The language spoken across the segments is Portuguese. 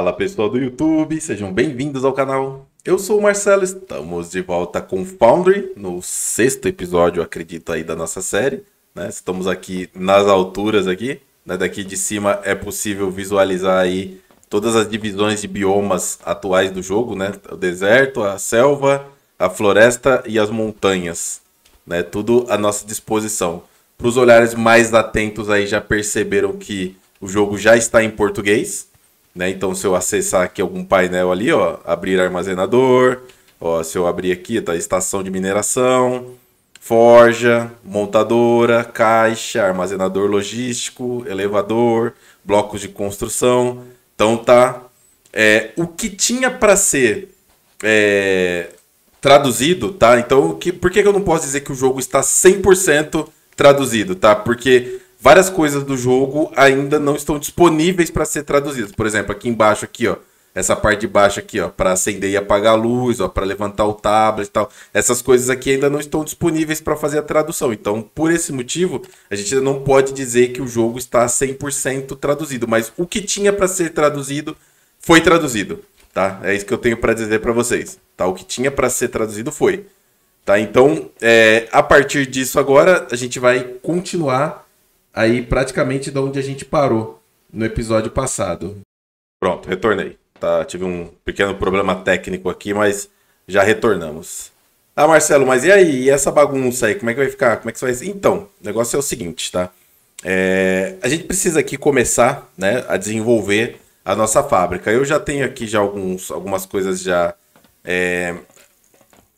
Fala pessoal do YouTube, sejam bem-vindos ao canal. Eu sou o Marcelo, estamos de volta com Foundry, no sexto episódio, acredito aí, da nossa série. Né? Estamos aqui nas alturas aqui, né? daqui de cima é possível visualizar aí todas as divisões de biomas atuais do jogo, né? O deserto, a selva, a floresta e as montanhas, né? Tudo à nossa disposição. Para os olhares mais atentos aí já perceberam que o jogo já está em português, né? Então, se eu acessar aqui algum painel ali, ó, abrir armazenador, ó, se eu abrir aqui, tá estação de mineração, forja, montadora, caixa, armazenador logístico, elevador, blocos de construção. Então tá é, o que tinha para ser é, traduzido, tá? Então, que, por que, que eu não posso dizer que o jogo está 100% traduzido, tá? Porque várias coisas do jogo ainda não estão disponíveis para ser traduzidas. Por exemplo, aqui embaixo aqui, ó, essa parte de baixo aqui, ó, para acender e apagar a luz, ó, para levantar o tablet e tal. Essas coisas aqui ainda não estão disponíveis para fazer a tradução. Então, por esse motivo, a gente ainda não pode dizer que o jogo está 100% traduzido, mas o que tinha para ser traduzido foi traduzido, tá? É isso que eu tenho para dizer para vocês, tá? O que tinha para ser traduzido foi, tá? Então, é, a partir disso agora, a gente vai continuar aí praticamente de onde a gente parou no episódio passado. Pronto, retornei. Tá, tive um pequeno problema técnico aqui, mas já retornamos. Ah, Marcelo, mas e aí? E essa bagunça aí? Como é que vai ficar? Como é que você vai... Então, o negócio é o seguinte, tá? É... a gente precisa aqui começar né, a desenvolver a nossa fábrica. Eu já tenho aqui já alguns, algumas coisas já é...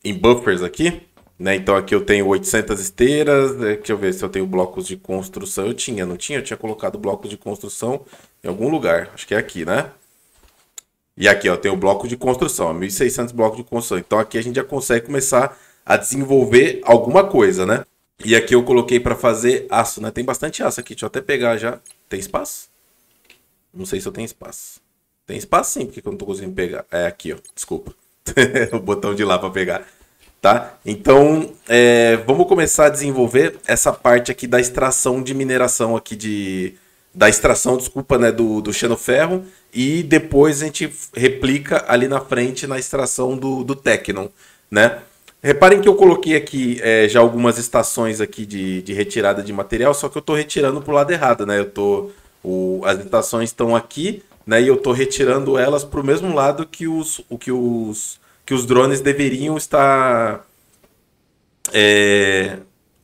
em buffers aqui. Né? Então aqui eu tenho 800 esteiras, né? deixa eu ver se eu tenho blocos de construção. Eu tinha, não tinha? Eu tinha colocado blocos de construção em algum lugar, acho que é aqui, né? E aqui ó, tem o bloco de construção, 1.600 blocos de construção. Então aqui a gente já consegue começar a desenvolver alguma coisa, né? E aqui eu coloquei para fazer aço, né? Tem bastante aço aqui, deixa eu até pegar já. Tem espaço? Não sei se eu tenho espaço. Tem espaço sim, porque eu não tô conseguindo pegar. É aqui, ó, desculpa. o botão de lá para pegar. Tá? Então, é, vamos começar a desenvolver essa parte aqui da extração de mineração aqui de... Da extração, desculpa, né, do, do xenoferro e depois a gente replica ali na frente na extração do, do Tecnon, né? Reparem que eu coloquei aqui é, já algumas estações aqui de, de retirada de material, só que eu estou retirando para o lado errado, né? Eu tô, o, as estações estão aqui, né? E eu estou retirando elas para o mesmo lado que os, o que os que os drones deveriam estar é,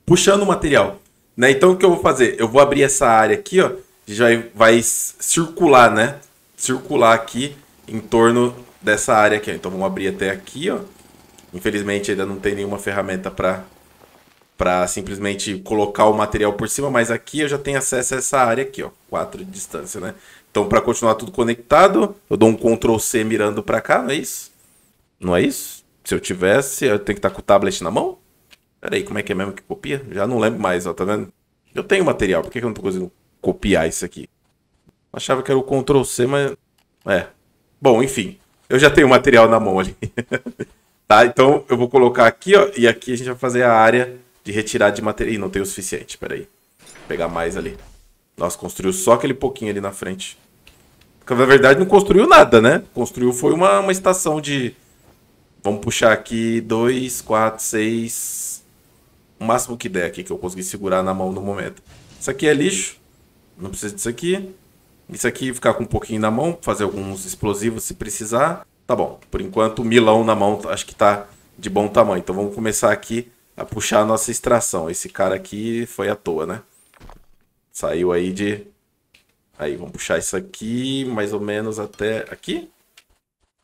puxando o material. Né? Então o que eu vou fazer? Eu vou abrir essa área aqui, ó, já vai circular, né? Circular aqui em torno dessa área aqui. Ó. Então vamos abrir até aqui, ó. Infelizmente ainda não tem nenhuma ferramenta para para simplesmente colocar o material por cima, mas aqui eu já tenho acesso a essa área aqui, ó, 4 de distância, né? Então, para continuar tudo conectado, eu dou um Ctrl C mirando para cá, não é isso? Não é isso? Se eu tivesse, eu tenho que estar tá com o tablet na mão? Pera aí, como é que é mesmo que copia? Já não lembro mais, ó, tá vendo? Eu tenho material, por que, que eu não tô conseguindo copiar isso aqui? Achava que era o Ctrl C, mas... É. Bom, enfim. Eu já tenho o material na mão ali. tá, então eu vou colocar aqui, ó, e aqui a gente vai fazer a área de retirar de material. Ih, não tem o suficiente, pera aí. Vou pegar mais ali. Nossa, construiu só aquele pouquinho ali na frente. Porque, na verdade, não construiu nada, né? Construiu foi uma, uma estação de Vamos puxar aqui 2, 4, 6. O máximo que der aqui que eu consegui segurar na mão no momento. Isso aqui é lixo. Não precisa disso aqui. Isso aqui ficar com um pouquinho na mão. Fazer alguns explosivos se precisar. Tá bom. Por enquanto, milão na mão acho que tá de bom tamanho. Então vamos começar aqui a puxar a nossa extração. Esse cara aqui foi à toa, né? Saiu aí de... Aí, vamos puxar isso aqui mais ou menos até aqui.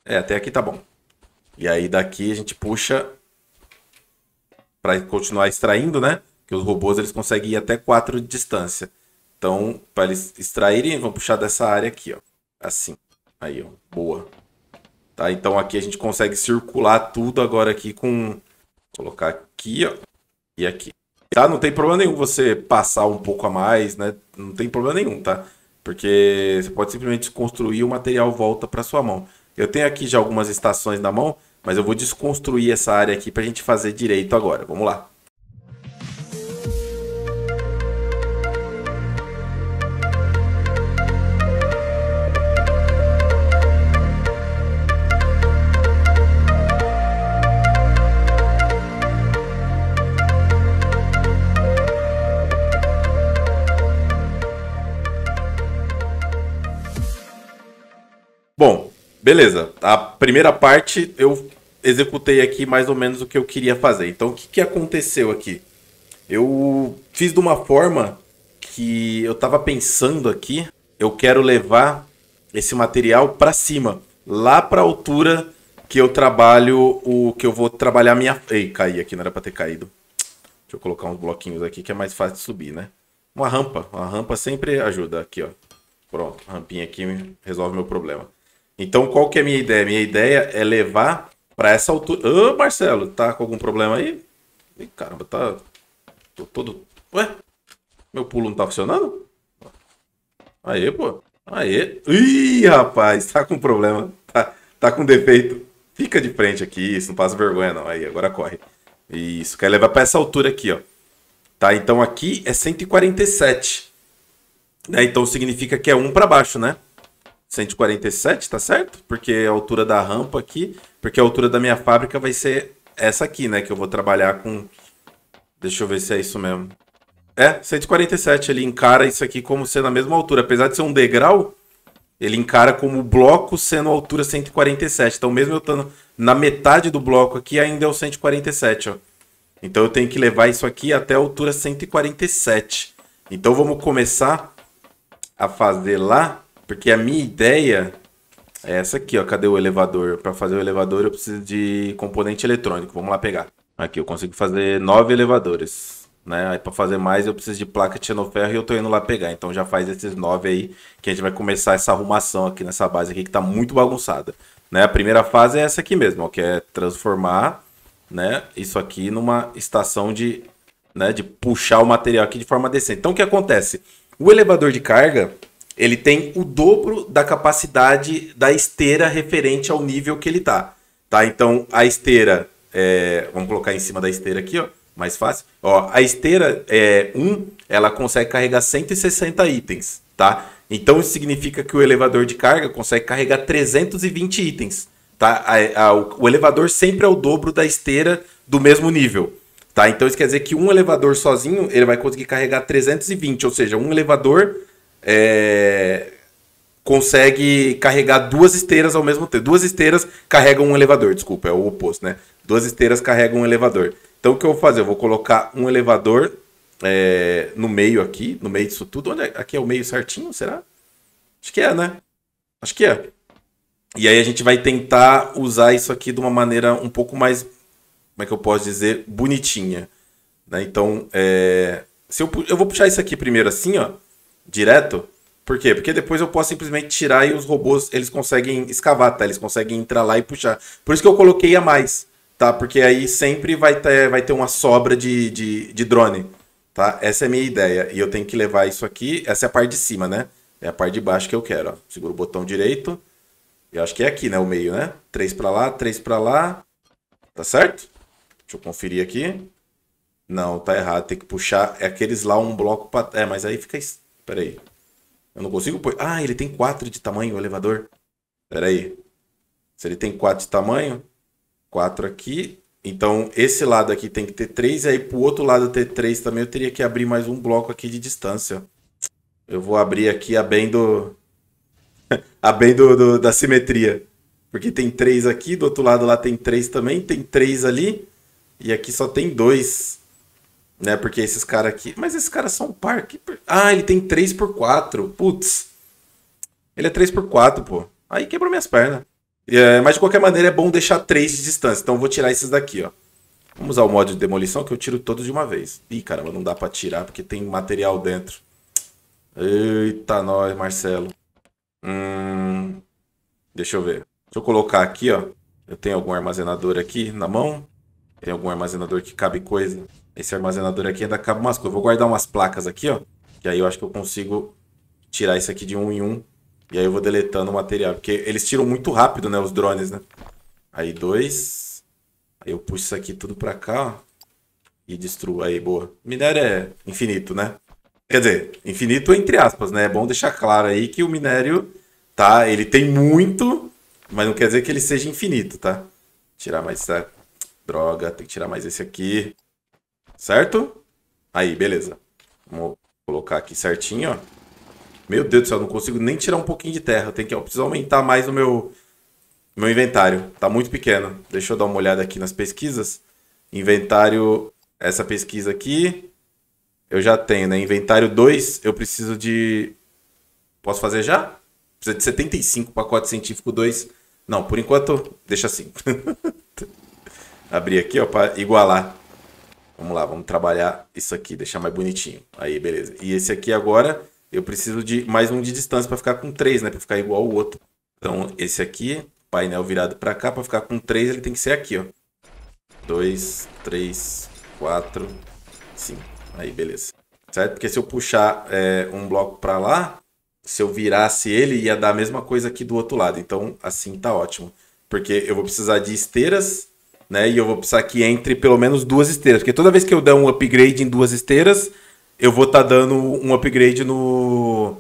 É, até aqui tá bom. E aí daqui a gente puxa para continuar extraindo, né? Que os robôs eles conseguem ir até 4 de distância. Então, para eles extraírem, vão puxar dessa área aqui, ó. Assim. Aí, ó. Boa. Tá? Então aqui a gente consegue circular tudo agora aqui com... Colocar aqui, ó. E aqui. Tá? Não tem problema nenhum você passar um pouco a mais, né? Não tem problema nenhum, tá? Porque você pode simplesmente construir o material volta para sua mão. Eu tenho aqui já algumas estações na mão. Mas eu vou desconstruir essa área aqui para a gente fazer direito agora. Vamos lá. Bom, beleza. A primeira parte eu executei aqui mais ou menos o que eu queria fazer. Então, o que, que aconteceu aqui? Eu fiz de uma forma que eu estava pensando aqui, eu quero levar esse material para cima, lá para a altura que eu trabalho o que eu vou trabalhar minha. Ei, caí aqui, não era para ter caído. Deixa eu colocar uns bloquinhos aqui que é mais fácil de subir, né? Uma rampa, uma rampa sempre ajuda aqui, ó. Pronto, rampinha aqui resolve meu problema. Então, qual que é a minha ideia? Minha ideia é levar para essa altura. Ô, oh, Marcelo, tá com algum problema aí? Ih, caramba, tá. Tô todo. Ué? Meu pulo não tá funcionando? Aê, pô. Aê. Ih, rapaz, tá com problema. Tá, tá com defeito. Fica de frente aqui, isso não passa vergonha, não. Aí, agora corre. Isso, quer levar para essa altura aqui, ó. Tá? Então aqui é 147. Né? Então significa que é um para baixo, né? 147, tá certo? Porque a altura da rampa aqui, porque a altura da minha fábrica vai ser essa aqui, né? Que eu vou trabalhar com... Deixa eu ver se é isso mesmo. É, 147, ele encara isso aqui como sendo a mesma altura. Apesar de ser um degrau, ele encara como bloco sendo a altura 147. Então, mesmo eu estando na metade do bloco aqui, ainda é o 147, ó. Então, eu tenho que levar isso aqui até a altura 147. Então, vamos começar a fazer lá porque a minha ideia é essa aqui, ó. Cadê o elevador? Para fazer o elevador eu preciso de componente eletrônico. Vamos lá pegar. Aqui eu consigo fazer nove elevadores, né? Aí para fazer mais eu preciso de placa de ferro e eu tô indo lá pegar. Então já faz esses nove aí que a gente vai começar essa arrumação aqui nessa base aqui que tá muito bagunçada, né? A primeira fase é essa aqui mesmo, ó, que é transformar, né, isso aqui numa estação de, né, de puxar o material aqui de forma decente. Então o que acontece? O elevador de carga, ele tem o dobro da capacidade da esteira referente ao nível que ele tá. tá? Então, a esteira, é, vamos colocar em cima da esteira aqui, ó, mais fácil. Ó, a esteira 1, é, um, ela consegue carregar 160 itens, tá? Então, isso significa que o elevador de carga consegue carregar 320 itens, tá? A, a, o elevador sempre é o dobro da esteira do mesmo nível. Tá? Então isso quer dizer que um elevador sozinho ele vai conseguir carregar 320, ou seja, um elevador é, consegue carregar duas esteiras ao mesmo tempo. Duas esteiras carregam um elevador, desculpa, é o oposto, né? Duas esteiras carregam um elevador. Então o que eu vou fazer? Eu vou colocar um elevador é, no meio aqui, no meio disso tudo. Onde é? Aqui é o meio certinho, será? Acho que é, né? Acho que é. E aí a gente vai tentar usar isso aqui de uma maneira um pouco mais, como é que eu posso dizer, bonitinha. Né? Então, é... Se eu, eu vou puxar isso aqui primeiro assim, ó direto. Por quê? Porque depois eu posso simplesmente tirar e os robôs, eles conseguem escavar, tá? Eles conseguem entrar lá e puxar. Por isso que eu coloquei a mais, tá? Porque aí sempre vai ter, vai ter uma sobra de, de, de drone, tá? Essa é a minha ideia. E eu tenho que levar isso aqui, essa é a parte de cima, né? É a parte de baixo que eu quero, ó. Seguro o botão direito. Eu acho que é aqui, né? O meio, né? Três para lá, três para lá. Tá certo? Deixa eu conferir aqui. Não, tá errado. Tem que puxar é aqueles lá um bloco para... É, mas aí fica aí. Eu não consigo pôr. Ah, ele tem 4 de tamanho o elevador. aí. Se ele tem 4 de tamanho, 4 aqui. Então, esse lado aqui tem que ter 3. E aí, pro outro lado ter 3 também, eu teria que abrir mais um bloco aqui de distância. Eu vou abrir aqui a bem do. a bem do, do, da simetria. Porque tem 3 aqui, do outro lado lá tem 3 também, tem 3 ali. E aqui só tem 2. Né? Porque esses caras aqui. Mas esses caras são par. Ah, ele tem 3x4. Putz. Ele é 3x4, pô. Aí quebrou minhas pernas. É, mas de qualquer maneira é bom deixar 3 de distância. Então eu vou tirar esses daqui, ó. Vamos usar o modo de demolição que eu tiro todos de uma vez. Ih, caramba, não dá pra tirar porque tem material dentro. Eita, nós, Marcelo. Hum, deixa eu ver. Deixa eu colocar aqui, ó. Eu tenho algum armazenador aqui na mão tem algum armazenador que cabe coisa. Esse armazenador aqui ainda é cabe umas coisas. Vou guardar umas placas aqui, ó. Que aí eu acho que eu consigo tirar isso aqui de um em um. E aí eu vou deletando o material. Porque eles tiram muito rápido, né? Os drones, né? Aí dois. Aí eu puxo isso aqui tudo pra cá, ó. E destruo. Aí, boa. Minério é infinito, né? Quer dizer, infinito entre aspas, né? É bom deixar claro aí que o minério, tá? Ele tem muito, mas não quer dizer que ele seja infinito, tá? Tirar mais certo. Tá? Droga, tem que tirar mais esse aqui. Certo? Aí, beleza. Vamos colocar aqui certinho, ó. Meu Deus do céu, não consigo nem tirar um pouquinho de terra. Eu tenho que, eu preciso aumentar mais o meu, meu inventário. Tá muito pequeno. Deixa eu dar uma olhada aqui nas pesquisas. Inventário, essa pesquisa aqui, eu já tenho, né? Inventário 2, eu preciso de... Posso fazer já? Precisa de 75 pacote científico 2. Não, por enquanto, deixa assim. abrir aqui, ó, para igualar. Vamos lá, vamos trabalhar isso aqui, deixar mais bonitinho. Aí, beleza. E esse aqui agora, eu preciso de mais um de distância para ficar com 3, né? Para ficar igual ao outro. Então, esse aqui, painel virado para cá, para ficar com 3, ele tem que ser aqui, ó. 2, 3, 4, 5. Aí, beleza. Certo? Porque se eu puxar é, um bloco para lá, se eu virasse ele, ia dar a mesma coisa aqui do outro lado. Então, assim tá ótimo. Porque eu vou precisar de esteiras né? E eu vou precisar que entre pelo menos duas esteiras, porque toda vez que eu der um upgrade em duas esteiras, eu vou estar tá dando um upgrade no,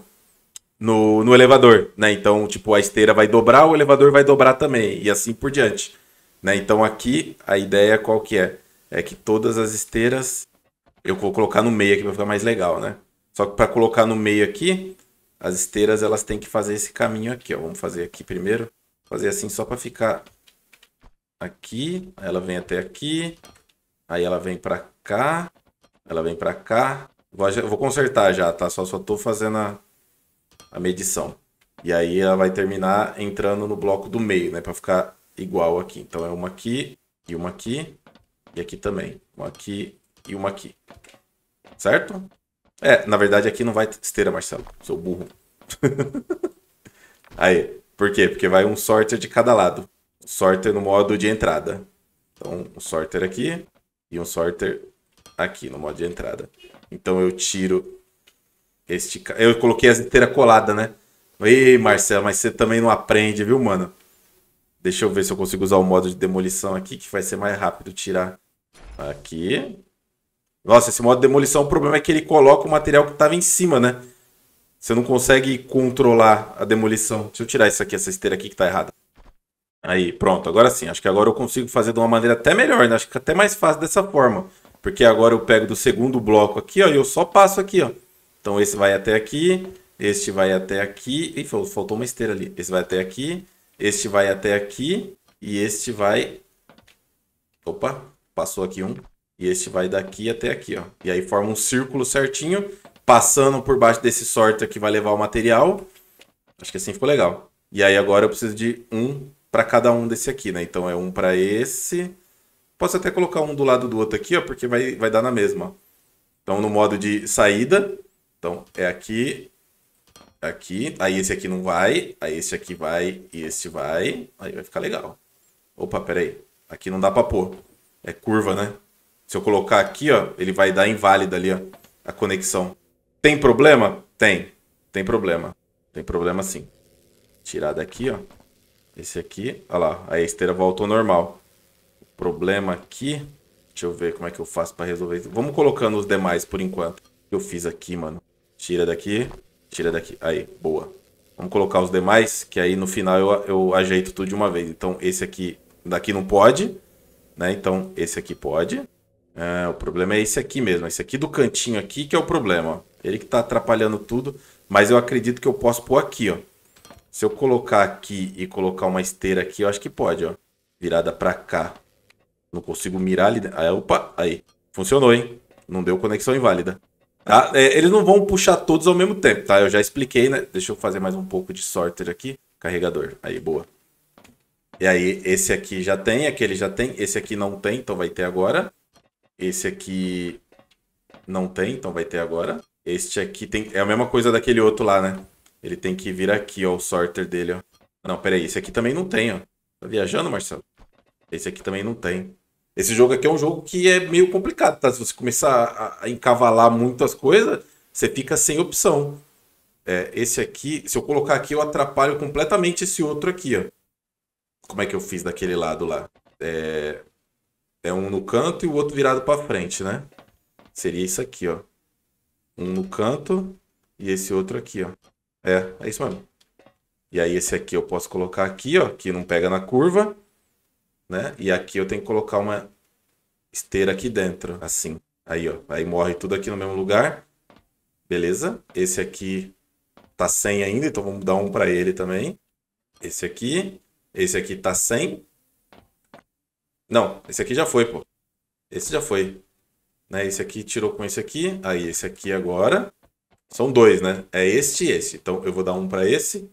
no, no elevador, né? Então, tipo, a esteira vai dobrar, o elevador vai dobrar também, e assim por diante, né? Então, aqui, a ideia qual que é? É que todas as esteiras eu vou colocar no meio aqui para ficar mais legal, né? Só que para colocar no meio aqui, as esteiras elas têm que fazer esse caminho aqui, ó. Vamos fazer aqui primeiro, fazer assim só para ficar aqui, ela vem até aqui, aí ela vem para cá, ela vem para cá. Vou, vou consertar já, tá? Só só tô fazendo a, a medição. E aí ela vai terminar entrando no bloco do meio, né, para ficar igual aqui. Então é uma aqui e uma aqui e aqui também, uma aqui e uma aqui. Certo? É, na verdade aqui não vai esteira, Marcelo, seu burro. aí, por quê? Porque vai um sorte de cada lado sorter no modo de entrada. Então, um sorter aqui e um sorter aqui no modo de entrada. Então eu tiro este Eu coloquei as inteiras coladas, né? Ei, Marcelo, mas você também não aprende, viu, mano? Deixa eu ver se eu consigo usar o modo de demolição aqui, que vai ser mais rápido tirar aqui. Nossa, esse modo de demolição, o problema é que ele coloca o material que estava em cima, né? Você não consegue controlar a demolição. Deixa eu tirar isso aqui, essa esteira aqui que está errada. Aí, pronto. Agora sim, acho que agora eu consigo fazer de uma maneira até melhor, né? Acho que até mais fácil dessa forma. Porque agora eu pego do segundo bloco aqui, ó, e eu só passo aqui, ó. Então esse vai até aqui, este vai até aqui. Ih, faltou uma esteira ali. Esse vai até aqui, este vai até aqui e este vai... Opa, passou aqui um. E este vai daqui até aqui, ó. E aí forma um círculo certinho, passando por baixo desse sorte que vai levar o material. Acho que assim ficou legal. E aí agora eu preciso de um, para cada um desse aqui, né? Então é um para esse. Posso até colocar um do lado do outro aqui, ó, porque vai, vai dar na mesma. Então no modo de saída, então é aqui, aqui, aí esse aqui não vai, aí esse aqui vai e esse vai, aí vai ficar legal. Opa, peraí, aqui não dá para pôr, é curva, né? Se eu colocar aqui, ó, ele vai dar inválida ali, ó, a conexão. Tem problema? Tem, tem problema, tem problema sim. Tirar daqui, ó. Esse aqui, olha lá, a esteira voltou normal. O problema aqui, deixa eu ver como é que eu faço para resolver isso. Vamos colocando os demais por enquanto. Eu fiz aqui, mano. Tira daqui, tira daqui. Aí, boa. Vamos colocar os demais, que aí no final eu, eu ajeito tudo de uma vez. Então, esse aqui, daqui não pode, né? Então, esse aqui pode. É, o problema é esse aqui mesmo, esse aqui do cantinho aqui que é o problema, ó. Ele que tá atrapalhando tudo, mas eu acredito que eu posso pôr aqui, ó. Se eu colocar aqui e colocar uma esteira aqui, eu acho que pode, ó. Virada pra cá. Não consigo mirar ali. Ah, opa, aí. Funcionou, hein? Não deu conexão inválida. Tá? É, eles não vão puxar todos ao mesmo tempo, tá? Eu já expliquei, né? Deixa eu fazer mais um pouco de sorter aqui. Carregador. Aí, boa. E aí, esse aqui já tem, aquele já tem. Esse aqui não tem, então vai ter agora. Esse aqui não tem, então vai ter agora. Este aqui tem... É a mesma coisa daquele outro lá, né? Ele tem que vir aqui, ó, o sorter dele, ó. Não, peraí, esse aqui também não tem, ó. Tá viajando, Marcelo? Esse aqui também não tem. Esse jogo aqui é um jogo que é meio complicado, tá? Se você começar a encavalar muitas coisas, você fica sem opção. É, esse aqui, se eu colocar aqui, eu atrapalho completamente esse outro aqui, ó. Como é que eu fiz daquele lado lá? É, é um no canto e o outro virado para frente, né? Seria isso aqui, ó. Um no canto e esse outro aqui, ó. É, é isso mesmo. E aí esse aqui eu posso colocar aqui, ó, que não pega na curva, né? E aqui eu tenho que colocar uma esteira aqui dentro, assim. Aí, ó, aí morre tudo aqui no mesmo lugar. Beleza? Esse aqui tá sem ainda, então vamos dar um para ele também. Esse aqui, esse aqui tá sem. Não, esse aqui já foi, pô. Esse já foi. Né? Esse aqui tirou com esse aqui, aí esse aqui agora. São dois, né? É este e este. Então eu vou dar um para esse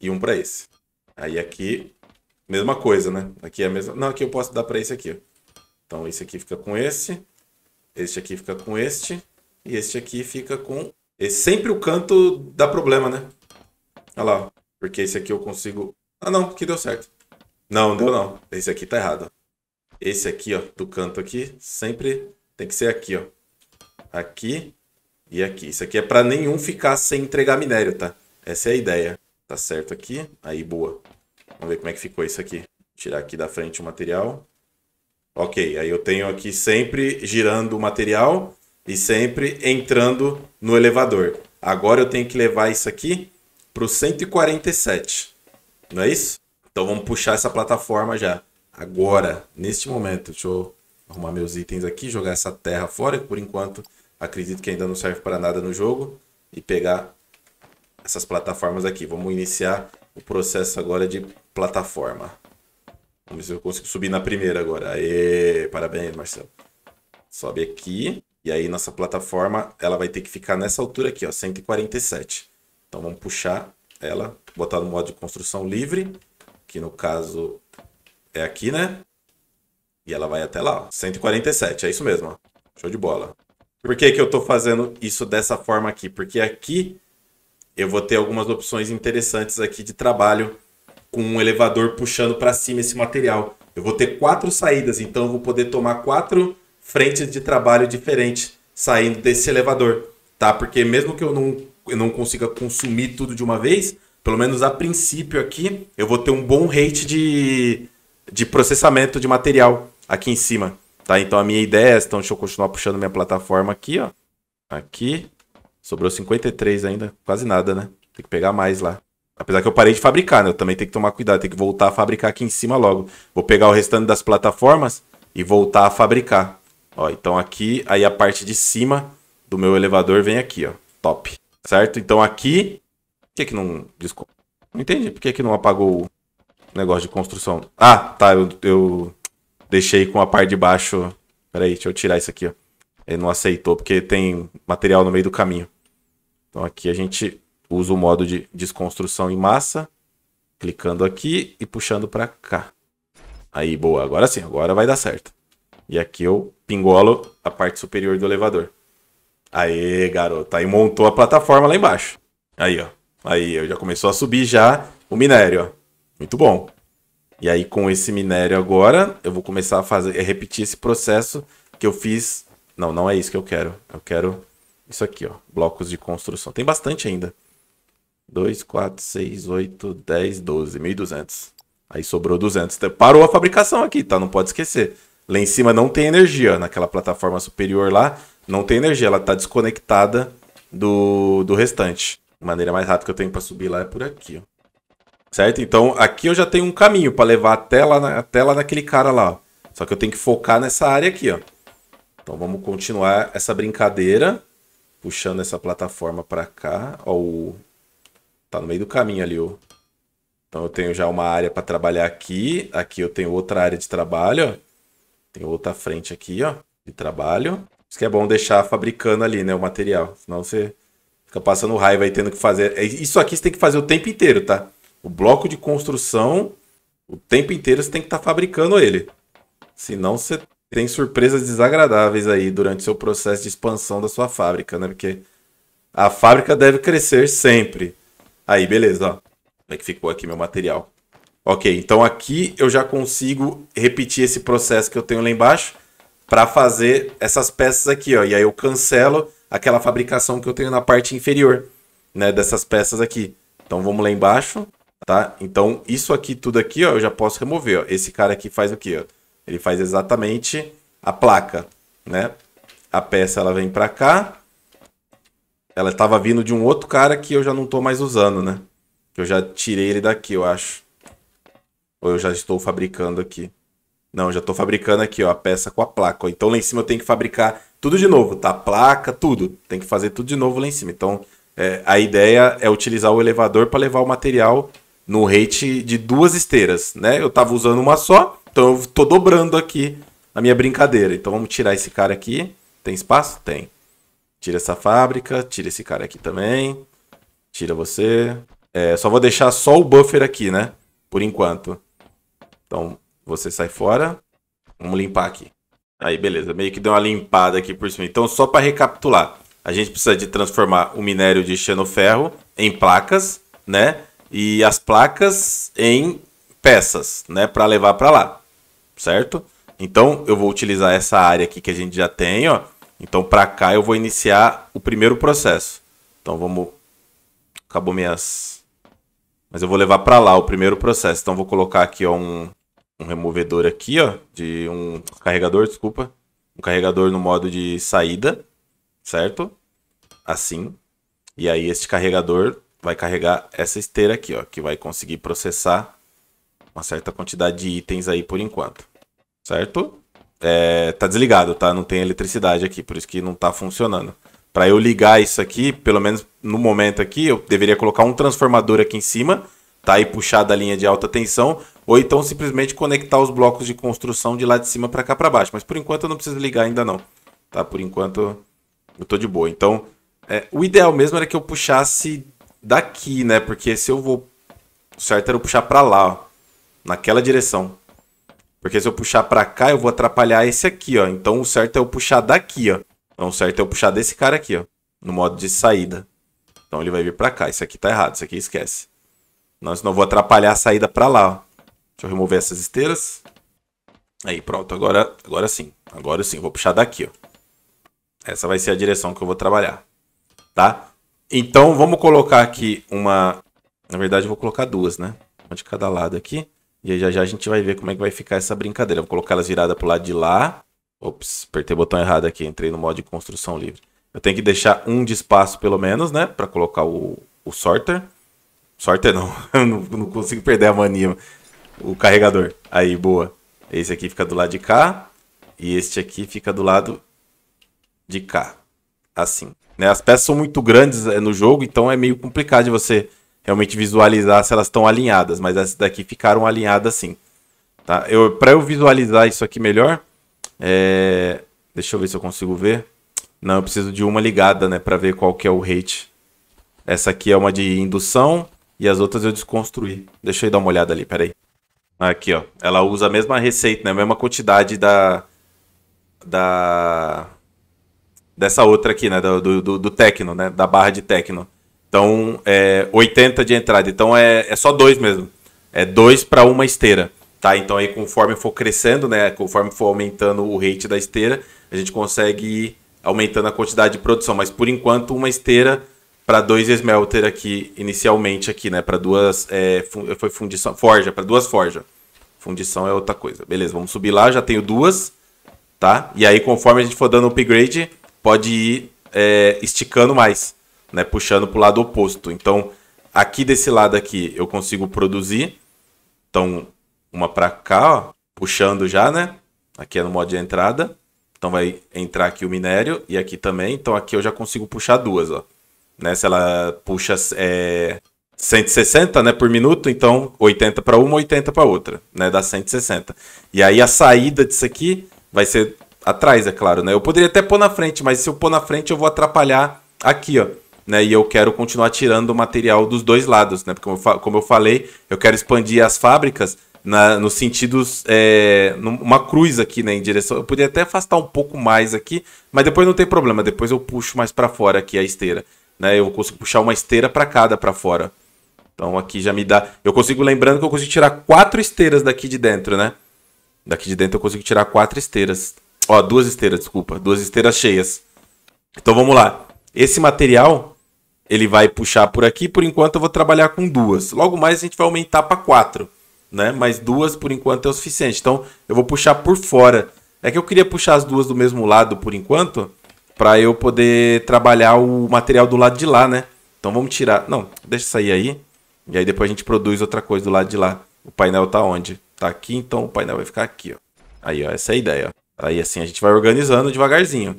e um para esse. Aí aqui, mesma coisa, né? Aqui é a mesma. Não, aqui eu posso dar para esse aqui. Ó. Então esse aqui fica com esse, este aqui fica com este e este aqui fica com. Esse sempre o canto dá problema, né? Olha lá, porque esse aqui eu consigo. Ah, não, que deu certo. Não, deu não. Esse aqui tá errado. Esse aqui, ó, do canto aqui, sempre tem que ser aqui, ó. Aqui e aqui, isso aqui é para nenhum ficar sem entregar minério, tá? Essa é a ideia. Tá certo aqui? Aí, boa. Vamos ver como é que ficou isso aqui. Tirar aqui da frente o material. Ok, aí eu tenho aqui sempre girando o material e sempre entrando no elevador. Agora eu tenho que levar isso aqui para o 147. Não é isso? Então vamos puxar essa plataforma já. Agora, neste momento, deixa eu arrumar meus itens aqui, jogar essa terra fora, que por enquanto acredito que ainda não serve para nada no jogo, e pegar essas plataformas aqui. Vamos iniciar o processo agora de plataforma. Vamos ver se eu consigo subir na primeira agora. Aê, parabéns, Marcelo. Sobe aqui. E aí nossa plataforma, ela vai ter que ficar nessa altura aqui, ó, 147. Então vamos puxar ela, botar no modo de construção livre, que no caso é aqui, né? E ela vai até lá, ó, 147, é isso mesmo, ó. Show de bola. Por que, que eu estou fazendo isso dessa forma aqui? Porque aqui eu vou ter algumas opções interessantes aqui de trabalho com um elevador puxando para cima esse material. Eu vou ter quatro saídas, então eu vou poder tomar quatro frentes de trabalho diferentes saindo desse elevador, tá? Porque mesmo que eu não, eu não consiga consumir tudo de uma vez, pelo menos a princípio aqui, eu vou ter um bom rate de, de processamento de material aqui em cima. Tá, então a minha ideia é, então deixa eu continuar puxando minha plataforma aqui, ó. Aqui. Sobrou 53 ainda, quase nada, né? Tem que pegar mais lá. Apesar que eu parei de fabricar, né? Eu também tenho que tomar cuidado, tem que voltar a fabricar aqui em cima logo. Vou pegar o restante das plataformas e voltar a fabricar. Ó, então aqui, aí a parte de cima do meu elevador vem aqui, ó. Top. Certo? Então aqui... Por que que não... Desculpa. Não entendi. Por que que não apagou o negócio de construção? Ah, tá. Eu, eu Deixei com a parte de baixo. Peraí, deixa eu tirar isso aqui, ó. Ele não aceitou porque tem material no meio do caminho. Então aqui a gente usa o modo de desconstrução em massa, clicando aqui e puxando para cá. Aí, boa. Agora sim, agora vai dar certo. E aqui eu pingolo a parte superior do elevador. Aê, garoto. Aí montou a plataforma lá embaixo. Aí, ó. Aí, eu já começou a subir já o minério, ó. Muito bom. E aí, com esse minério agora, eu vou começar a fazer, a repetir esse processo que eu fiz. Não, não é isso que eu quero. Eu quero isso aqui, ó. Blocos de construção. Tem bastante ainda. 2, 4, 6, 8, 10, 12. 1.200. Aí sobrou 200. Então, parou a fabricação aqui, tá? Não pode esquecer. Lá em cima não tem energia. Naquela plataforma superior lá, não tem energia. Ela tá desconectada do, do restante. A maneira mais rápida que eu tenho para subir lá é por aqui, ó. Certo? Então aqui eu já tenho um caminho para levar até lá, na, até lá naquele cara lá. Só que eu tenho que focar nessa área aqui, ó. Então vamos continuar essa brincadeira. Puxando essa plataforma para cá. Ó, o... Tá no meio do caminho ali, ó. Então eu tenho já uma área para trabalhar aqui. Aqui eu tenho outra área de trabalho, ó. Tem outra frente aqui, ó, de trabalho. Isso que é bom deixar fabricando ali, né, o material. Senão você fica passando raiva aí tendo que fazer... É, isso aqui você tem que fazer o tempo inteiro, tá? O bloco de construção, o tempo inteiro você tem que estar tá fabricando ele. Senão você tem surpresas desagradáveis aí durante seu processo de expansão da sua fábrica, né? Porque a fábrica deve crescer sempre. Aí, beleza, ó. Como é que ficou aqui meu material? Ok, então aqui eu já consigo repetir esse processo que eu tenho lá embaixo para fazer essas peças aqui, ó. E aí eu cancelo aquela fabricação que eu tenho na parte inferior, né, dessas peças aqui. Então vamos lá embaixo, tá? Então, isso aqui, tudo aqui, ó, eu já posso remover, ó. Esse cara aqui faz o quê, ó? Ele faz exatamente a placa, né? A peça, ela vem para cá. Ela estava vindo de um outro cara que eu já não estou mais usando, né? eu já tirei ele daqui, eu acho. Ou eu já estou fabricando aqui. Não, já estou fabricando aqui, ó, a peça com a placa. Ó. Então lá em cima eu tenho que fabricar tudo de novo, tá? Placa, tudo. Tem que fazer tudo de novo lá em cima. Então é, a ideia é utilizar o elevador para levar o material no rate de duas esteiras, né? Eu tava usando uma só, então eu tô dobrando aqui a minha brincadeira. Então vamos tirar esse cara aqui. Tem espaço? Tem. Tira essa fábrica, tira esse cara aqui também. Tira você. É, só vou deixar só o buffer aqui, né? Por enquanto. Então, você sai fora. Vamos limpar aqui. Aí, beleza. Meio que deu uma limpada aqui por cima. Então, só para recapitular. A gente precisa de transformar o minério de xenoferro em placas, né? e as placas em peças, né, para levar para lá, certo? Então eu vou utilizar essa área aqui que a gente já tem, ó. Então para cá eu vou iniciar o primeiro processo. Então vamos acabou minhas mas eu vou levar para lá o primeiro processo. Então vou colocar aqui ó, um um removedor aqui, ó, de um carregador, desculpa, um carregador no modo de saída, certo? Assim. E aí este carregador vai carregar essa esteira aqui, ó, que vai conseguir processar uma certa quantidade de itens aí por enquanto, certo? É, tá desligado, tá? Não tem eletricidade aqui, por isso que não tá funcionando. Para eu ligar isso aqui, pelo menos no momento aqui, eu deveria colocar um transformador aqui em cima, tá? E puxar da linha de alta tensão, ou então simplesmente conectar os blocos de construção de lá de cima para cá para baixo. Mas por enquanto eu não preciso ligar ainda não, tá? Por enquanto eu tô de boa. Então, é, o ideal mesmo era que eu puxasse daqui, né? Porque se eu vou. O certo era eu puxar pra lá, ó. Naquela direção. Porque se eu puxar pra cá, eu vou atrapalhar esse aqui, ó. Então o certo é eu puxar daqui, ó. Então o certo é eu puxar desse cara aqui, ó. No modo de saída. Então ele vai vir pra cá. Isso aqui tá errado, isso aqui esquece. Não, senão eu vou atrapalhar a saída pra lá, ó. Deixa eu remover essas esteiras. Aí, pronto. Agora, agora sim. Agora sim, vou puxar daqui, ó. Essa vai ser a direção que eu vou trabalhar, tá? Então vamos colocar aqui uma. Na verdade, eu vou colocar duas, né? Uma de cada lado aqui. E aí já já a gente vai ver como é que vai ficar essa brincadeira. Vou colocar elas viradas pro lado de lá. Ops, apertei o botão errado aqui. Entrei no modo de construção livre. Eu tenho que deixar um de espaço pelo menos, né? Para colocar o, o sorter. Sorter não. eu não, não consigo perder a mania. O carregador. Aí, boa. Esse aqui fica do lado de cá. E este aqui fica do lado de cá. Assim. Né? As peças são muito grandes eh, no jogo, então é meio complicado de você realmente visualizar se elas estão alinhadas, mas essas daqui ficaram alinhadas sim. Tá? Eu, para eu visualizar isso aqui melhor, é... deixa eu ver se eu consigo ver. Não, eu preciso de uma ligada, né, para ver qual que é o rate. Essa aqui é uma de indução e as outras eu desconstruí. Deixa eu dar uma olhada ali, peraí. Aqui, ó. Ela usa a mesma receita, né, a mesma quantidade da da dessa outra aqui, né? Do, do, do Tecno, né? Da barra de Tecno. Então, é 80 de entrada. Então, é, é só dois mesmo. É dois para uma esteira, tá? Então, aí conforme for crescendo, né? Conforme for aumentando o rate da esteira, a gente consegue ir aumentando a quantidade de produção. Mas, por enquanto, uma esteira para dois smelter aqui, inicialmente aqui, né? Para duas... É, foi fundição... Forja, para duas forjas. Fundição é outra coisa. Beleza, vamos subir lá. Já tenho duas, tá? E aí, conforme a gente for dando upgrade pode ir é, esticando mais, né? Puxando para o lado oposto. Então, aqui desse lado aqui, eu consigo produzir. Então, uma para cá, ó, puxando já, né? Aqui é no modo de entrada. Então, vai entrar aqui o minério e aqui também. Então, aqui eu já consigo puxar duas, ó. Né? Se ela puxa é, 160 né, por minuto, então 80 para uma, 80 para outra, né? Dá 160. E aí a saída disso aqui vai ser atrás, é claro, né? Eu poderia até pôr na frente, mas se eu pôr na frente eu vou atrapalhar aqui, ó. Né, e eu quero continuar tirando o material dos dois lados, né? Porque como eu, como eu falei, eu quero expandir as fábricas na, nos sentidos é, uma cruz aqui, né, em direção. Eu poderia até afastar um pouco mais aqui, mas depois não tem problema. Depois eu puxo mais para fora aqui a esteira, né? Eu consigo puxar uma esteira para cada para fora. Então aqui já me dá. Eu consigo lembrando que eu consigo tirar quatro esteiras daqui de dentro, né? Daqui de dentro eu consigo tirar quatro esteiras. Ó, duas esteiras, desculpa. Duas esteiras cheias. Então vamos lá. Esse material, ele vai puxar por aqui. Por enquanto eu vou trabalhar com duas. Logo mais a gente vai aumentar para quatro. Né? Mas duas por enquanto é o suficiente. Então eu vou puxar por fora. É que eu queria puxar as duas do mesmo lado por enquanto. Para eu poder trabalhar o material do lado de lá, né? Então vamos tirar... Não, deixa sair aí. E aí depois a gente produz outra coisa do lado de lá. O painel tá onde? Tá aqui, então o painel vai ficar aqui, ó. Aí, ó, essa é a ideia, ó. Aí assim a gente vai organizando devagarzinho.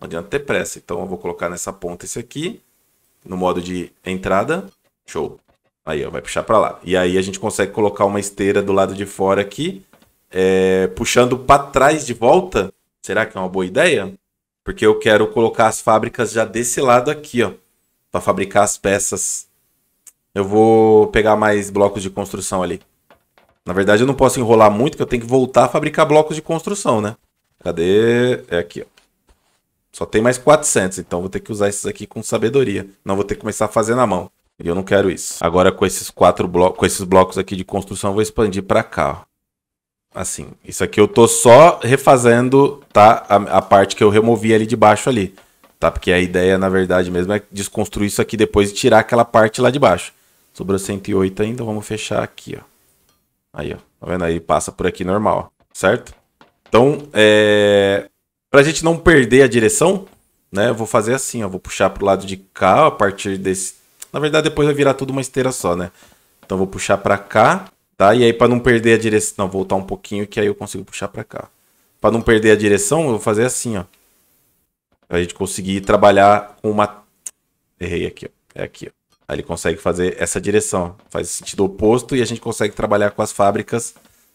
Não adianta ter pressa. Então eu vou colocar nessa ponta esse aqui, no modo de entrada. Show. Aí, ó, vai puxar para lá. E aí a gente consegue colocar uma esteira do lado de fora aqui, é, puxando para trás de volta. Será que é uma boa ideia? Porque eu quero colocar as fábricas já desse lado aqui, ó, para fabricar as peças. Eu vou pegar mais blocos de construção ali. Na verdade, eu não posso enrolar muito, porque eu tenho que voltar a fabricar blocos de construção, né? Cadê? É aqui, ó. Só tem mais 400, então vou ter que usar esses aqui com sabedoria. Não vou ter que começar a fazer na mão. E eu não quero isso. Agora com esses quatro blocos, com esses blocos aqui de construção, eu vou expandir para cá, ó. Assim, isso aqui eu tô só refazendo, tá? A, a parte que eu removi ali de baixo ali, tá? Porque a ideia, na verdade mesmo, é desconstruir isso aqui depois e tirar aquela parte lá de baixo. Sobrou 108 ainda, vamos fechar aqui, ó. Aí, ó. Tá vendo? Aí passa por aqui normal, ó. certo? Então, é... para a gente não perder a direção, né? Eu vou fazer assim, ó. Vou puxar pro lado de cá a partir desse. Na verdade, depois vai virar tudo uma esteira só, né? Então, vou puxar para cá, tá? E aí, para não perder a direção. Não, voltar um pouquinho que aí eu consigo puxar para cá. Para não perder a direção, eu vou fazer assim, ó. Pra gente conseguir trabalhar com uma. Errei aqui, ó. É aqui, ó. Aí ele consegue fazer essa direção. Faz sentido oposto e a gente consegue trabalhar com as fábricas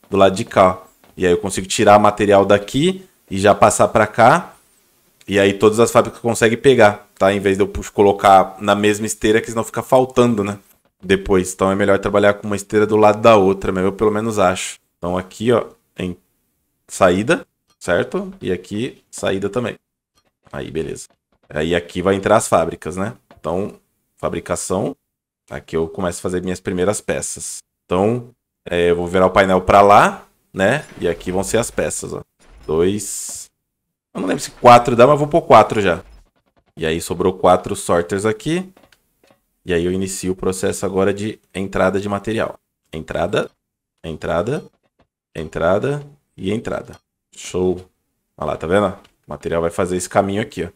do lado de cá. E aí eu consigo tirar material daqui e já passar para cá. E aí todas as fábricas conseguem pegar, tá? Em vez de eu colocar na mesma esteira, que senão fica faltando, né? Depois. Então é melhor trabalhar com uma esteira do lado da outra, eu pelo menos acho. Então aqui, ó, em saída, certo? E aqui, saída também. Aí, beleza. Aí aqui vai entrar as fábricas, né? Então, fabricação. Aqui eu começo a fazer minhas primeiras peças. Então, é, eu vou virar o painel para lá né? E aqui vão ser as peças, ó. Dois... Eu não lembro se quatro dá, mas vou pôr quatro já. E aí sobrou quatro sorters aqui. E aí eu inicio o processo agora de entrada de material. Entrada, entrada, entrada e entrada. Show. Olha lá, tá vendo? O material vai fazer esse caminho aqui, ó.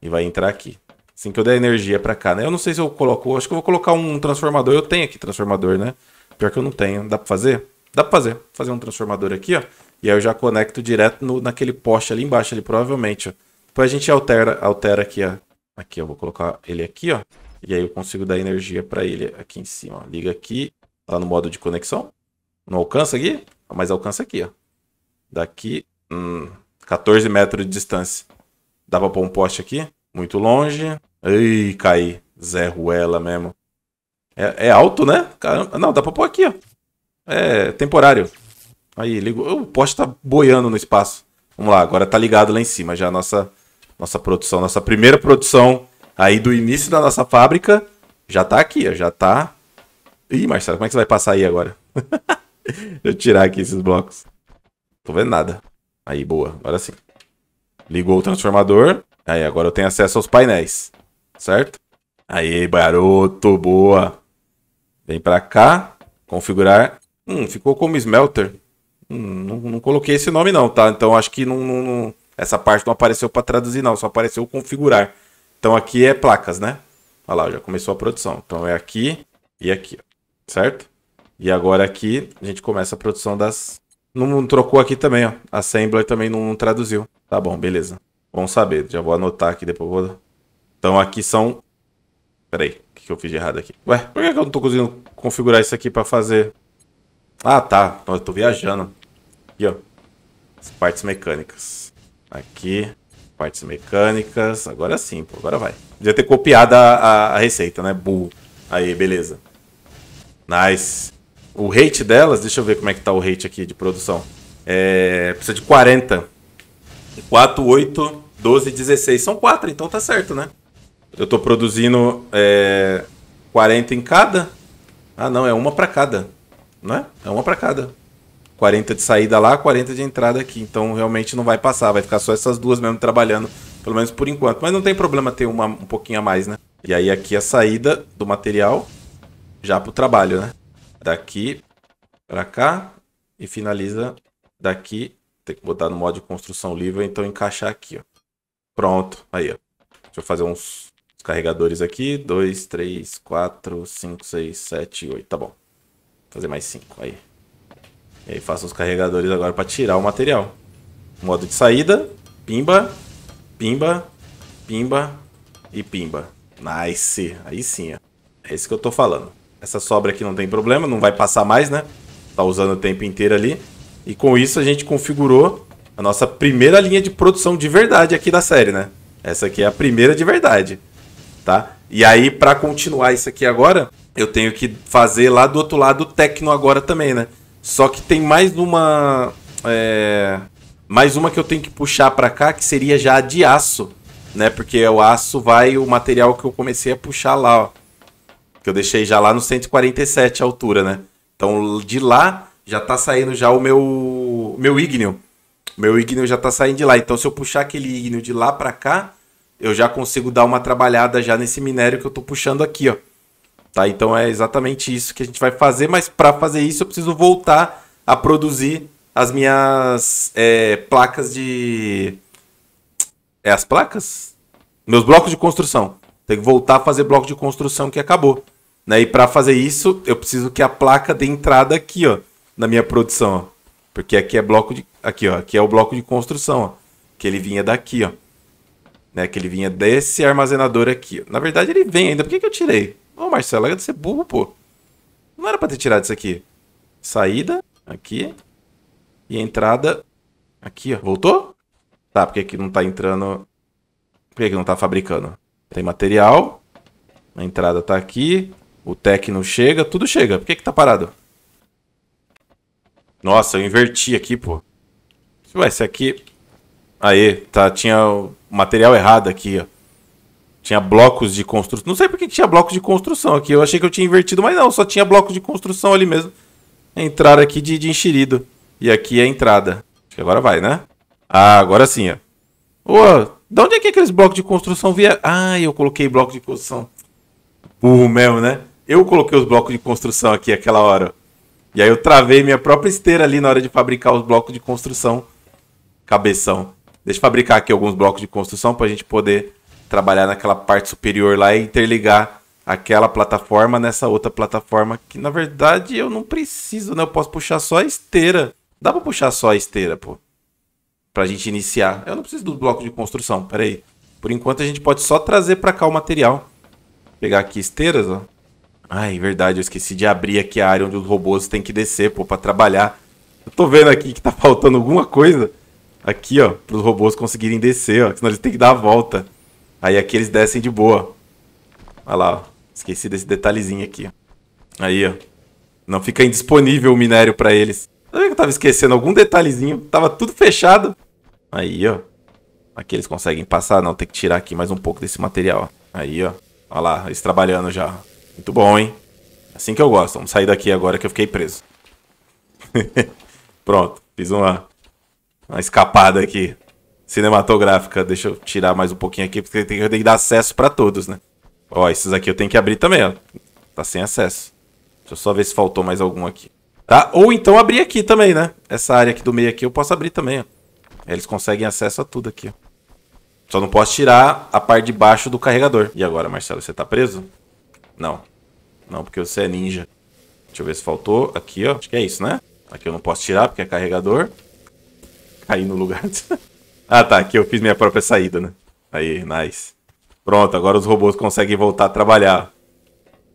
E vai entrar aqui. Assim que eu der energia pra cá, né? Eu não sei se eu coloco... Acho que eu vou colocar um transformador. Eu tenho aqui transformador, né? Pior que eu não tenho. Dá pra fazer? Dá pra fazer. Vou fazer um transformador aqui, ó. E aí eu já conecto direto no, naquele poste ali embaixo, ali provavelmente, ó. Depois a gente altera, altera aqui, ó. Aqui, eu vou colocar ele aqui, ó. E aí eu consigo dar energia para ele aqui em cima, ó. Liga aqui, lá no modo de conexão. Não alcança aqui? Mas alcança aqui, ó. Daqui, hum, 14 metros de distância. Dá pra pôr um poste aqui? Muito longe. Ai, caí. Zé Ruela mesmo. É, é alto, né? Caramba. Não, dá pra pôr aqui, ó. É temporário. Aí, ligou. O poste tá boiando no espaço. Vamos lá, agora tá ligado lá em cima já a nossa, nossa produção. Nossa primeira produção aí do início da nossa fábrica já tá aqui, ó, já tá. Ih, Marcelo, como é que você vai passar aí agora? Deixa eu tirar aqui esses blocos. Tô vendo nada. Aí, boa, agora sim. Ligou o transformador. Aí, agora eu tenho acesso aos painéis. Certo? Aí, garoto, boa. Vem pra cá. Configurar Hum, ficou como Smelter. Hum, não, não, coloquei esse nome não, tá? Então acho que não, não, não essa parte não apareceu para traduzir não, só apareceu configurar. Então aqui é placas, né? Olha lá, já começou a produção. Então é aqui e aqui, certo? E agora aqui a gente começa a produção das... Não, não trocou aqui também, ó. Assembler também não, não traduziu. Tá bom, beleza. Bom saber, já vou anotar aqui, depois vou... Então aqui são... Peraí, o que eu fiz de errado aqui? Ué, por que eu não tô conseguindo configurar isso aqui para fazer ah, tá. Eu tô viajando. Aqui, ó. As partes mecânicas. Aqui. Partes mecânicas. Agora sim, pô. Agora vai. Devia ter copiado a, a, a receita, né? Burro. Aí, beleza. Nice. O rate delas, deixa eu ver como é que tá o rate aqui de produção. É, precisa de 40. 4, 8, 12, 16. São 4, então tá certo, né? Eu tô produzindo é, 40 em cada. Ah, não, é uma para cada né? É uma para cada. 40 de saída lá, 40 de entrada aqui. Então realmente não vai passar, vai ficar só essas duas mesmo trabalhando, pelo menos por enquanto. Mas não tem problema ter uma um pouquinho a mais, né? E aí aqui a saída do material já pro trabalho, né? Daqui para cá e finaliza daqui. Tem que botar no modo de construção livre, então encaixar aqui, ó. Pronto, aí, ó. Deixa eu fazer uns carregadores aqui. 2, 3, 4, 5, 6, 7, 8. Tá bom. Fazer mais 5, aí. E aí faço os carregadores agora para tirar o material. Modo de saída, pimba, pimba, pimba e pimba. Nice, aí sim, ó. É isso que eu tô falando. Essa sobra aqui não tem problema, não vai passar mais, né? Tá usando o tempo inteiro ali. E com isso a gente configurou a nossa primeira linha de produção de verdade aqui da série, né? Essa aqui é a primeira de verdade, tá? E aí, para continuar isso aqui agora, eu tenho que fazer lá do outro lado o techno agora também, né? Só que tem mais uma. É, mais uma que eu tenho que puxar para cá, que seria já a de aço, né? Porque o aço vai o material que eu comecei a puxar lá, ó. Que eu deixei já lá no 147 a altura, né? Então de lá já tá saindo já o meu meu ígneo. Meu ígneo já tá saindo de lá. Então se eu puxar aquele ígneo de lá para cá, eu já consigo dar uma trabalhada já nesse minério que eu tô puxando aqui, ó. Tá? Então é exatamente isso que a gente vai fazer, mas para fazer isso eu preciso voltar a produzir as minhas é, placas de. É as placas? Meus blocos de construção. Tem que voltar a fazer bloco de construção que acabou. Né? E para fazer isso, eu preciso que a placa dê entrada aqui, ó, na minha produção, ó. Porque aqui é bloco de aqui, ó, aqui é o bloco de construção, ó, que ele vinha daqui, ó. Né? Que ele vinha desse armazenador aqui. Na verdade ele vem ainda. Por que, que eu tirei? Ô, Marcelo, era é de ser burro, pô. Não era pra ter tirado isso aqui. Saída, aqui. E entrada, aqui, ó. Voltou? Tá, por que, não tá entrando... Por que, não tá fabricando? Tem material. A entrada tá aqui. O tech não chega. Tudo chega. Por que, que tá parado? Nossa, eu inverti aqui, pô. Ué, esse aqui... Aê, tá, tinha o material errado aqui, ó. Tinha blocos de construção. Não sei porque tinha blocos de construção aqui. Eu achei que eu tinha invertido, mas não, só tinha blocos de construção ali mesmo. Entrar aqui de, de enxerido. E aqui é a entrada. Acho que agora vai, né? Ah, agora sim, ó. Ô, da onde é que aqueles blocos de construção vieram? Ah, eu coloquei bloco de construção. Burro mesmo, né? Eu coloquei os blocos de construção aqui aquela hora. E aí eu travei minha própria esteira ali na hora de fabricar os blocos de construção. Cabeção. Deixa eu fabricar aqui alguns blocos de construção pra gente poder trabalhar naquela parte superior lá e interligar aquela plataforma nessa outra plataforma que na verdade eu não preciso, né? Eu posso puxar só a esteira. Dá para puxar só a esteira, pô. Pra gente iniciar. Eu não preciso do bloco de construção, pera aí. Por enquanto a gente pode só trazer para cá o material. pegar aqui esteiras, ó. Ai, verdade, eu esqueci de abrir aqui a área onde os robôs têm que descer, pô, pra trabalhar. Eu tô vendo aqui que tá faltando alguma coisa aqui, ó, pros robôs conseguirem descer, ó, senão eles têm que dar a volta. Aí aqui eles descem de boa. Olha lá, ó. Esqueci desse detalhezinho aqui. Aí, ó. Não fica indisponível o minério para eles. Sabe tá que eu tava esquecendo algum detalhezinho? Tava tudo fechado. Aí, ó. Aqui eles conseguem passar. Não, tem que tirar aqui mais um pouco desse material. Aí, ó. Olha lá, eles trabalhando já. Muito bom, hein? É assim que eu gosto. Vamos sair daqui agora que eu fiquei preso. Pronto. Fiz uma, uma escapada aqui cinematográfica. Deixa eu tirar mais um pouquinho aqui, porque eu tenho que dar acesso para todos, né? Ó, esses aqui eu tenho que abrir também, ó. Tá sem acesso. Deixa eu só ver se faltou mais algum aqui. Tá? Ou então abrir aqui também, né? Essa área aqui do meio aqui eu posso abrir também, ó. Eles conseguem acesso a tudo aqui, ó. Só não posso tirar a parte de baixo do carregador. E agora, Marcelo, você tá preso? Não. Não, porque você é ninja. Deixa eu ver se faltou. Aqui, ó. Acho que é isso, né? Aqui eu não posso tirar porque é carregador. Caí no lugar. Ah, tá. Aqui eu fiz minha própria saída, né? Aí, nice. Pronto, agora os robôs conseguem voltar a trabalhar.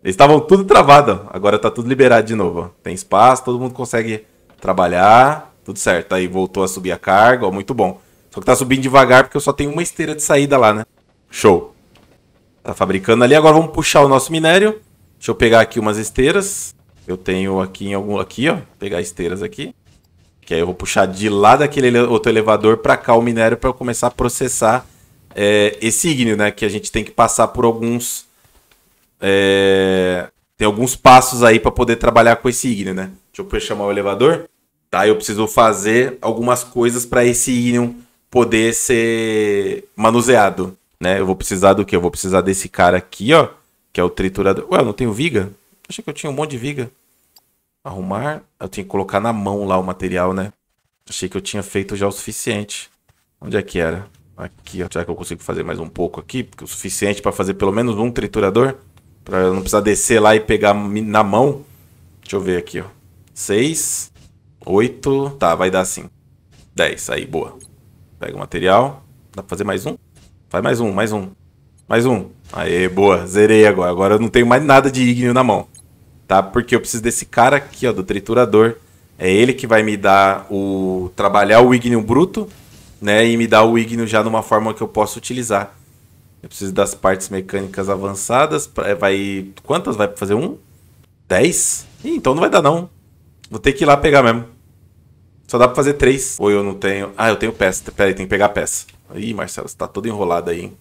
Eles estavam tudo travado. Agora tá tudo liberado de novo. Tem espaço, todo mundo consegue trabalhar. Tudo certo. Aí voltou a subir a carga. Ó, muito bom. Só que tá subindo devagar porque eu só tenho uma esteira de saída lá, né? Show. Tá fabricando ali. Agora vamos puxar o nosso minério. Deixa eu pegar aqui umas esteiras. Eu tenho aqui em algum... Aqui, ó. Vou pegar esteiras aqui. Que aí eu vou puxar de lá daquele outro elevador para cá o minério para começar a processar é, esse ígneo, né? Que a gente tem que passar por alguns. É, tem alguns passos aí para poder trabalhar com esse ígneo, né? Deixa eu chamar o elevador. Tá, eu preciso fazer algumas coisas para esse ígneo poder ser manuseado, né? Eu vou precisar do quê? Eu vou precisar desse cara aqui, ó, que é o triturador. Ué, eu não tenho viga? Achei que eu tinha um monte de viga. Arrumar. Eu tinha que colocar na mão lá o material, né? Achei que eu tinha feito já o suficiente. Onde é que era? Aqui, ó. Será que eu consigo fazer mais um pouco aqui? Porque o suficiente para fazer pelo menos um triturador. Pra eu não precisar descer lá e pegar na mão. Deixa eu ver aqui, ó. 6, 8. Tá, vai dar assim. 10. Aí, boa. Pega o material. Dá pra fazer mais um? Faz mais um, mais um. Mais um. Aê, boa. Zerei agora. Agora eu não tenho mais nada de ígneo na mão tá? Porque eu preciso desse cara aqui, ó, do triturador. É ele que vai me dar o trabalhar o ígneo bruto, né, e me dar o ígneo já numa forma que eu possa utilizar. Eu preciso das partes mecânicas avançadas, pra... Eh, vai quantas vai fazer um? dez Ih, então não vai dar não. Vou ter que ir lá pegar mesmo. Só dá pra fazer três. Ou eu não tenho. Ah, eu tenho peça. Pera aí, tem que pegar peça. Ih, Marcelo, você tá todo enrolado aí, hein?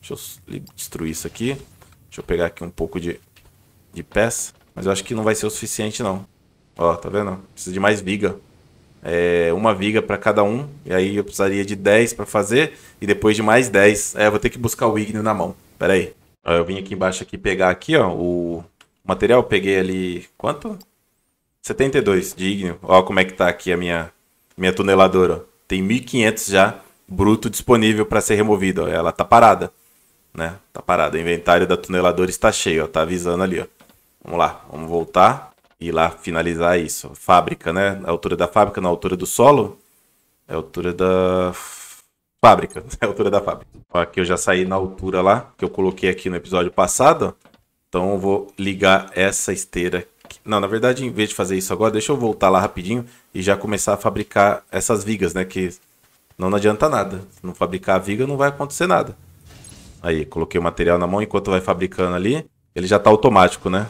Deixa eu destruir isso aqui. Deixa eu pegar aqui um pouco de, de peça. Mas eu acho que não vai ser o suficiente, não. Ó, tá vendo? Precisa de mais viga. É, uma viga para cada um. E aí eu precisaria de 10 para fazer. E depois de mais 10. É, vou ter que buscar o Igneo na mão. Pera aí. Ó, eu vim aqui embaixo aqui pegar aqui, ó, o material. Eu peguei ali... Quanto? 72 de Igneo. Ó como é que tá aqui a minha, minha tuneladora. Ó. Tem 1.500 já bruto disponível para ser removido. Ó. Ela tá parada. Né? Tá parada. O inventário da tuneladora está cheio, ó. Tá avisando ali, ó. Vamos lá, vamos voltar e lá finalizar isso. Fábrica, né? A altura da fábrica, na altura do solo. É a altura da fábrica, é a altura da fábrica. Aqui eu já saí na altura lá, que eu coloquei aqui no episódio passado. Então eu vou ligar essa esteira. Aqui. Não, na verdade, em vez de fazer isso agora, deixa eu voltar lá rapidinho e já começar a fabricar essas vigas, né? Que não, não adianta nada. Se não fabricar a viga, não vai acontecer nada. Aí, coloquei o material na mão, enquanto vai fabricando ali, ele já tá automático, né?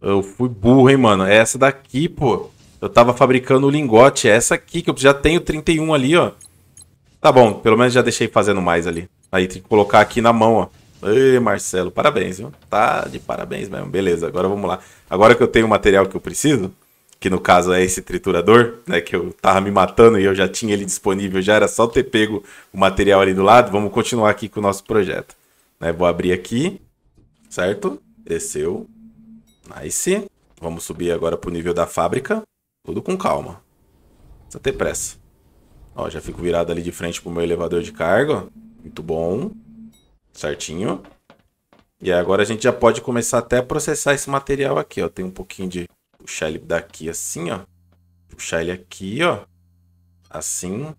Eu fui burro, hein, mano. Essa daqui, pô. Eu tava fabricando o lingote. É essa aqui, que eu já tenho 31 ali, ó. Tá bom, pelo menos já deixei fazendo mais ali. Aí tem que colocar aqui na mão, ó. Ei, Marcelo, parabéns, viu? Tá de parabéns mesmo. Beleza, agora vamos lá. Agora que eu tenho o material que eu preciso, que no caso é esse triturador, né? Que eu tava me matando e eu já tinha ele disponível, já era só ter pego o material ali do lado. Vamos continuar aqui com o nosso projeto. Né? Vou abrir aqui, certo? Desceu, Nice. Vamos subir agora pro nível da fábrica. Tudo com calma. Precisa ter pressa. Ó, já fico virado ali de frente pro meu elevador de carga. Muito bom. Certinho. E agora a gente já pode começar até a processar esse material aqui, ó. Tem um pouquinho de... Puxar ele daqui assim, ó. Puxar ele aqui, ó. Assim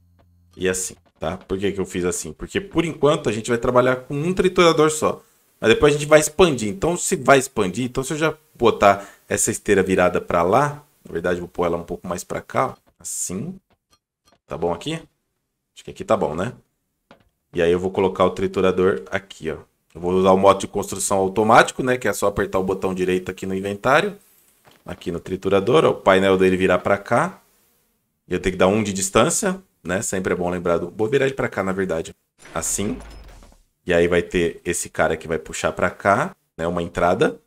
e assim, tá? Por que, que eu fiz assim? Porque, por enquanto, a gente vai trabalhar com um triturador só. Mas depois a gente vai expandir. Então, se vai expandir, então se eu já botar essa esteira virada para lá, na verdade, vou pôr ela um pouco mais para cá, assim. Tá bom aqui? Acho que aqui tá bom, né? E aí eu vou colocar o triturador aqui, ó. Eu vou usar o modo de construção automático, né? Que é só apertar o botão direito aqui no inventário. Aqui no triturador, ó, o painel dele virar para cá. E eu tenho que dar um de distância, né? Sempre é bom lembrar do... Vou virar ele para cá, na verdade. Assim. E aí vai ter esse cara que vai puxar para cá, né, uma entrada,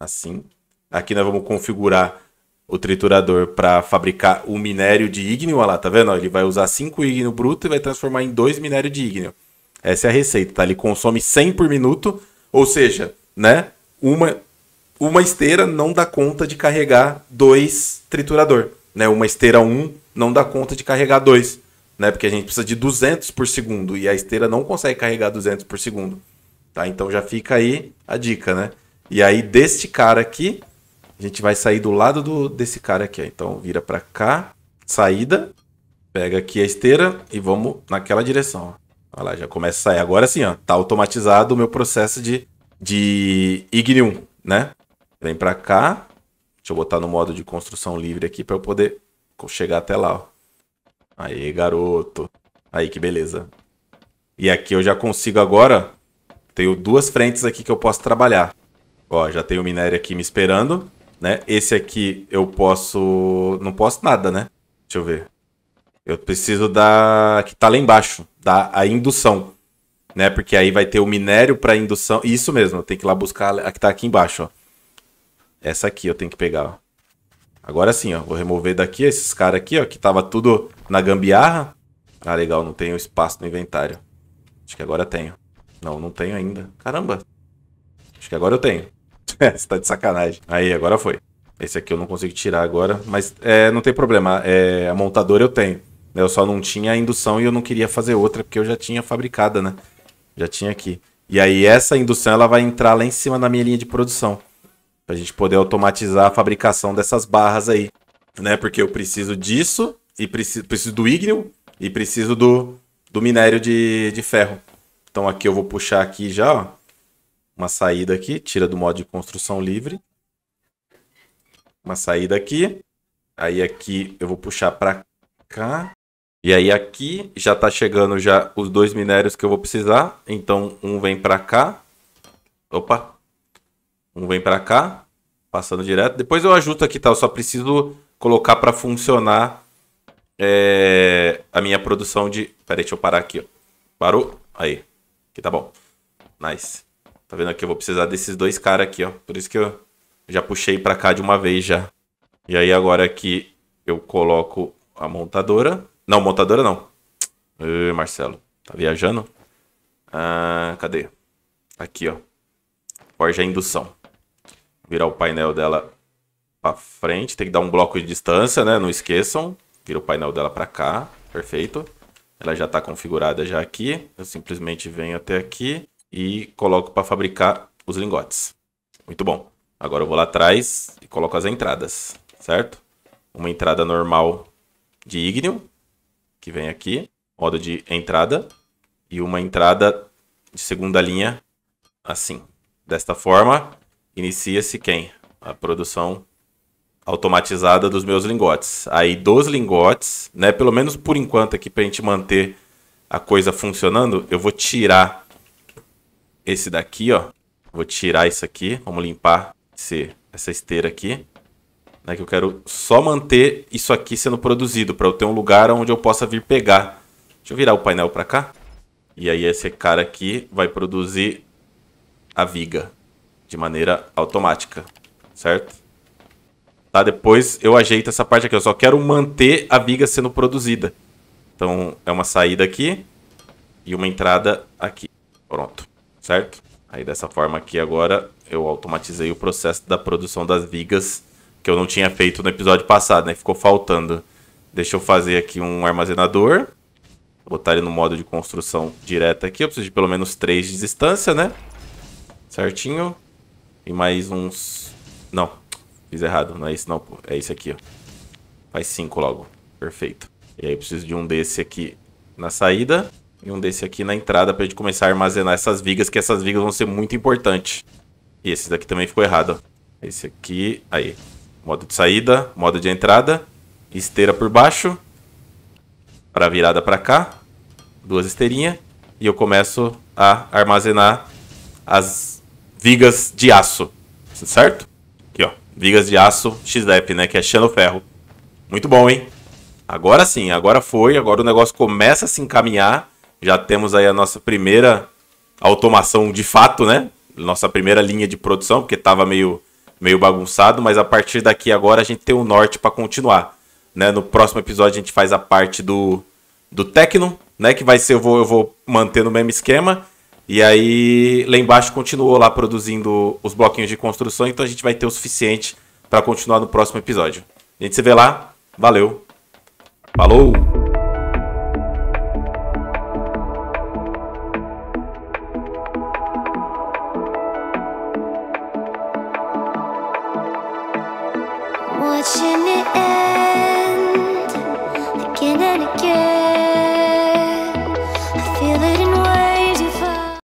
assim. Aqui nós vamos configurar o triturador para fabricar o minério de ígneo, olha lá, tá vendo? Ele vai usar 5 ígneo bruto e vai transformar em 2 minério de ígneo. Essa é a receita, tá? Ele consome 100 por minuto, ou seja, né, uma, uma esteira não dá conta de carregar dois triturador, né? Uma esteira 1 um não dá conta de carregar dois né? Porque a gente precisa de 200 por segundo e a esteira não consegue carregar 200 por segundo, tá? Então já fica aí a dica, né? E aí deste cara aqui, a gente vai sair do lado do, desse cara aqui, ó. Então vira para cá, saída, pega aqui a esteira e vamos naquela direção, ó. Olha lá, já começa a sair. Agora sim, ó, tá automatizado o meu processo de, de Ignium, né? Vem para cá. Deixa eu botar no modo de construção livre aqui para eu poder chegar até lá, ó. Aí, garoto. Aí, que beleza. E aqui eu já consigo agora. Tenho duas frentes aqui que eu posso trabalhar. Ó, já tem o minério aqui me esperando, né? Esse aqui eu posso... Não posso nada, né? Deixa eu ver. Eu preciso da... Que tá lá embaixo. Da a indução. Né? Porque aí vai ter o minério para indução. Isso mesmo, tem que ir lá buscar a que tá aqui embaixo, ó. Essa aqui eu tenho que pegar, ó. Agora sim, ó. Vou remover daqui esses caras aqui, ó. Que tava tudo na gambiarra? Ah, legal, não tenho espaço no inventário. Acho que agora tenho. Não, não tenho ainda. Caramba. Acho que agora eu tenho. Você tá de sacanagem. Aí, agora foi. Esse aqui eu não consigo tirar agora, mas é, não tem problema. É, a montadora eu tenho. Eu só não tinha a indução e eu não queria fazer outra, porque eu já tinha fabricada, né? Já tinha aqui. E aí essa indução ela vai entrar lá em cima na minha linha de produção. Pra gente poder automatizar a fabricação dessas barras aí. Né? Porque eu preciso disso e preciso, preciso do ígneo e preciso do, do minério de, de ferro. Então aqui eu vou puxar aqui já, ó, uma saída aqui, tira do modo de construção livre. Uma saída aqui. Aí aqui eu vou puxar para cá. E aí aqui já tá chegando já os dois minérios que eu vou precisar. Então um vem para cá. Opa. Um vem para cá, passando direto. Depois eu ajusto aqui, tá? Eu só preciso colocar para funcionar é, a minha produção de. Peraí, deixa eu parar aqui, ó. Parou? Aí. Aqui tá bom. Nice. Tá vendo aqui? Eu vou precisar desses dois caras aqui, ó. Por isso que eu já puxei pra cá de uma vez já. E aí agora aqui eu coloco a montadora. Não, montadora não. Marcelo, tá viajando? Ah, cadê? Aqui, ó. Forja indução. Virar o painel dela pra frente. Tem que dar um bloco de distância, né? Não esqueçam vira o painel dela para cá, perfeito. Ela já está configurada já aqui, eu simplesmente venho até aqui e coloco para fabricar os lingotes. Muito bom. Agora eu vou lá atrás e coloco as entradas, certo? Uma entrada normal de ígneo, que vem aqui, modo de entrada, e uma entrada de segunda linha, assim. Desta forma, inicia-se quem? A produção automatizada dos meus lingotes. Aí dos lingotes, né, pelo menos por enquanto aqui para a gente manter a coisa funcionando, eu vou tirar esse daqui, ó. Vou tirar isso aqui, vamos limpar esse, essa esteira aqui. Né, que eu quero só manter isso aqui sendo produzido, para eu ter um lugar onde eu possa vir pegar. Deixa eu virar o painel para cá. E aí esse cara aqui vai produzir a viga de maneira automática, certo? Tá? Depois eu ajeito essa parte aqui. Eu só quero manter a viga sendo produzida. Então, é uma saída aqui e uma entrada aqui. Pronto, certo? Aí, dessa forma aqui, agora eu automatizei o processo da produção das vigas que eu não tinha feito no episódio passado, né? Ficou faltando. Deixa eu fazer aqui um armazenador. Vou botar ele no modo de construção direta aqui. Eu preciso de pelo menos 3 de distância, né? Certinho. E mais uns... Não, Fiz errado, não é isso não, pô. É esse aqui, ó. Faz cinco logo. Perfeito. E aí eu preciso de um desse aqui na saída e um desse aqui na entrada pra gente começar a armazenar essas vigas, que essas vigas vão ser muito importantes. E esse daqui também ficou errado, ó. Esse aqui, aí. Modo de saída, modo de entrada, esteira por baixo, para virada para cá, duas esteirinhas, e eu começo a armazenar as vigas de aço, certo? Vigas de aço XDEP, né? Que é ferro, Muito bom, hein? Agora sim, agora foi. Agora o negócio começa a se encaminhar. Já temos aí a nossa primeira automação de fato, né? Nossa primeira linha de produção, porque estava meio, meio bagunçado. Mas a partir daqui agora a gente tem o um norte para continuar. Né? No próximo episódio a gente faz a parte do, do Tecno, né? Que vai ser, eu vou, eu vou manter no mesmo esquema. E aí lá embaixo continuou lá produzindo os bloquinhos de construção, então a gente vai ter o suficiente para continuar no próximo episódio. A gente se vê lá. Valeu. Falou.